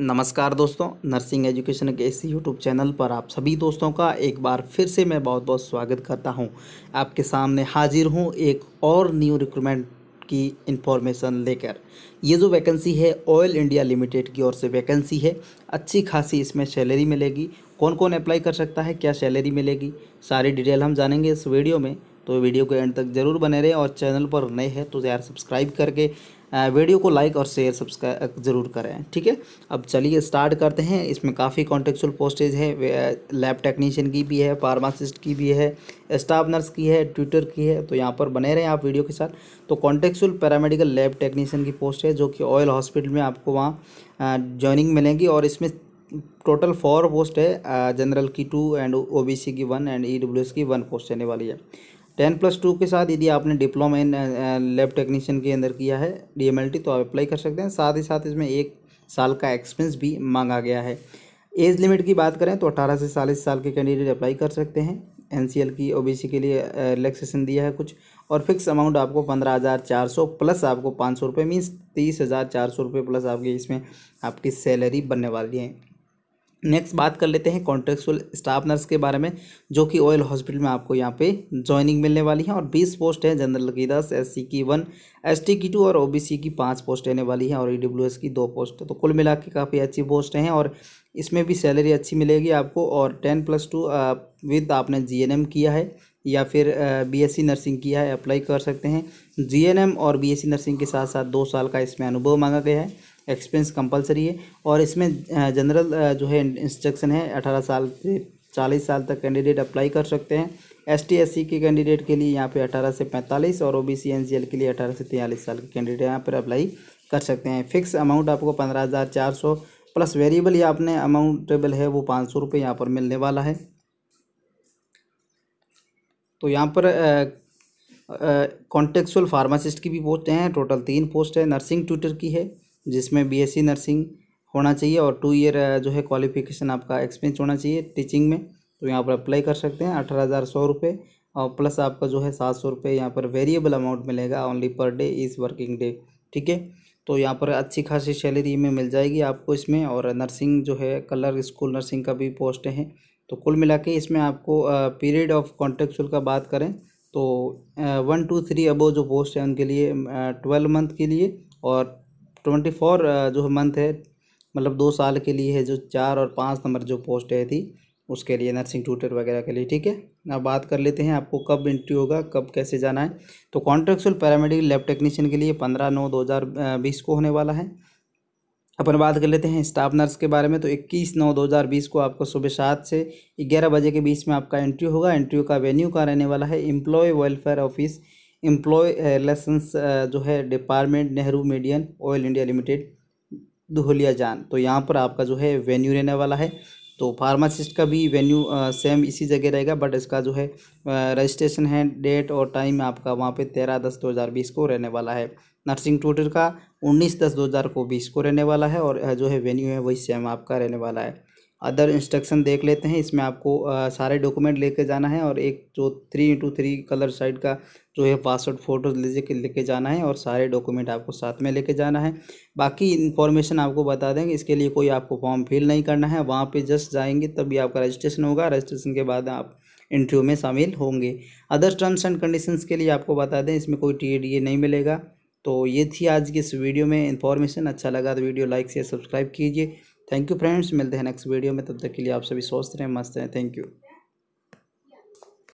नमस्कार दोस्तों nursing education के इस यूट्यूब चैनल पर आप सभी दोस्तों का एक बार फिर से मैं बहुत बहुत स्वागत करता हूं आपके सामने हाजिर हूं एक और न्यू रिक्रूटमेंट की इन्फॉर्मेशन लेकर ये जो वैकेंसी है ऑयल इंडिया लिमिटेड की ओर से वैकेंसी है अच्छी खासी इसमें सैलरी मिलेगी कौन कौन अप्लाई कर सकता है क्या सैलरी मिलेगी सारी डिटेल हम जानेंगे इस वीडियो में तो वीडियो को एंड तक ज़रूर बने रहे और चैनल पर नए हैं तो यार सब्सक्राइब करके वीडियो को लाइक और शेयर सब्सक्राइब ज़रूर करें ठीक है अब चलिए स्टार्ट करते हैं इसमें काफ़ी कॉन्टेक्चुअल पोस्टेज है लैब टेक्नीशियन की भी है फार्मासिस्ट की भी है स्टाफ नर्स की है ट्विटर की है तो यहाँ पर बने रहें आप वीडियो के साथ तो कॉन्टेक्चुअल पैरामेडिकल लैब टेक्नीशियन की पोस्ट है जो कि ऑयल हॉस्पिटल में आपको वहाँ ज्वाइनिंग मिलेंगी और इसमें टोटल फोर पोस्ट है जनरल की टू एंड ओबीसी की वन एंड ईडब्ल्यूएस की वन पोस्ट रहने वाली है टेन प्लस टू के साथ यदि आपने डिप्लोमा इन लैब टेक्नीशियन के अंदर किया है डी तो आप अप्लाई कर सकते हैं साथ ही साथ इसमें एक साल का एक्सपीरियंस भी मांगा गया है एज लिमिट की बात करें तो अट्ठारह से चालीस साल के कैंडिडेट अप्लाई कर सकते हैं एन की ओ के लिए रिलैक्सेशन दिया है कुछ और फिक्स अमाउंट आपको पंद्रह हज़ार चार सौ प्लस आपको पाँच सौ रुपये मीन्स तीस हज़ार चार सौ रुपये प्लस आपकी इसमें आपकी सैलरी बनने वाली है नेक्स्ट बात कर लेते हैं कॉन्ट्रेक्चुअल स्टाफ नर्स के बारे में जो कि ऑयल हॉस्पिटल में आपको यहाँ पे ज्वाइनिंग मिलने वाली है और बीस पोस्ट है जनरल की दस एस की वन एस की टू और ओ की पाँच पोस्ट रहने वाली है और ई e की दो पोस्ट तो कुल मिला के काफ़ी अच्छी पोस्ट हैं और इसमें भी सैलरी अच्छी मिलेगी आपको और टेन प्लस टू विद आपने जी किया है या फिर बीएससी नर्सिंग किया है अप्लाई कर सकते हैं जीएनएम और बीएससी नर्सिंग के साथ साथ दो साल का इसमें अनुभव मांगा गया है एक्सपीरियंस कंपलसरी है और इसमें जनरल जो है इंस्ट्रक्शन है अठारह साल से चालीस साल तक कैंडिडेट अप्लाई कर सकते हैं एस टी एस सी के कैंडिडेट के लिए यहाँ पे अठारह से पैंतालीस और O B C N C L के लिए अठारह से तैंतालीस साल के कैंडिडेट यहाँ पर अप्लाई कर सकते हैं फिक्स अमाउंट आपको पंद्रह हज़ार चार सौ प्लस वेरिएबल या आपने अमाउंटेबल है वो पाँच सौ रुपये यहाँ पर मिलने वाला है तो यहाँ पर कॉन्टेक्चुअल फार्मासिस्ट की भी पोस्ट हैं टोटल तीन पोस्ट है नर्सिंग ट्यूटर की है जिसमें बीएससी नर्सिंग होना चाहिए और टू ईयर जो है क्वालिफिकेशन आपका एक्सपीरियंस होना चाहिए टीचिंग में तो यहाँ पर अप्लाई कर सकते हैं अठारह हज़ार सौ रुपये और प्लस आपका जो है सात सौ रुपये यहाँ पर वेरिएबल अमाउंट मिलेगा ओनली पर डे इस वर्किंग डे ठीक है तो यहाँ पर अच्छी खासी सैलरी में मिल जाएगी आपको इसमें और नर्सिंग जो है कलर स्कूल नर्सिंग का भी पोस्ट है तो कुल मिला के इसमें आपको पीरियड ऑफ कॉन्ट्रेक्चुअल का बात करें तो वन टू थ्री अबो जो पोस्ट है उनके लिए ट्वेल्व मंथ के लिए और ट्वेंटी फोर जो मंथ है मतलब दो साल के लिए है जो चार और पाँच नंबर जो पोस्ट है थी उसके लिए नर्सिंग ट्यूटर वगैरह के लिए ठीक है अब बात कर लेते हैं आपको कब इंट्री होगा कब कैसे जाना है तो कॉन्ट्रेक्चुअल पैरामेडिकल लैब टेक्नीशियन के लिए पंद्रह नौ दो हज़ार बीस को होने वाला है अपन बात कर लेते हैं स्टाफ नर्स के बारे में तो इक्कीस नौ दो हज़ार बीस को आपको सुबह सात से ग्यारह बजे के बीच में आपका इंट्री होगा इंट्री का वेन्यू का रहने वाला है employ welfare office employ licence जो है department Nehru Maidan oil India limited Duliajan तो यहाँ पर आपका जो है वेन्यू रहने वाला है तो फार्मासिस्ट का भी वेन्यू सेम इसी जगह रहेगा बट इसका जो है रजिस्ट्रेशन है डेट और टाइम आपका वहाँ पे तेरह दस दो हज़ार बीस को रहने वाला है नर्सिंग ट्यूटर का उन्नीस दस दो हज़ार को बीस को रहने वाला है और जो है वेन्यू है वही सेम आपका रहने वाला है अदर इंस्ट्रक्शन देख लेते हैं इसमें आपको आ, सारे डॉक्यूमेंट लेके जाना है और एक जो three into three colour side का जो है पासवर्ड फ़ोटोज़ लेके लेके जाना है और सारे डॉक्यूमेंट आपको साथ में लेके जाना है बाकी इन्फॉर्मेशन आपको बता देंगे इसके लिए कोई आपको फॉर्म फिल नहीं करना है वहाँ पर जस्ट जाएंगे तभी आपका रजिस्ट्रेशन होगा रजिस्ट्रेशन के बाद आप इंटरव्यू में शामिल होंगे अदर टर्म्स एंड कंडीशंस के लिए आपको बता दें इसमें कोई टी नहीं मिलेगा तो ये थी आज की इस वीडियो में इन्फॉर्मेशन अच्छा लगा तो वीडियो लाइक से सब्सक्राइब कीजिए थैंक यू फ्रेंड्स मिलते हैं नेक्स्ट वीडियो में तब तक के लिए आप सभी स्वस्थ रहें मस्त रहें थैंक यू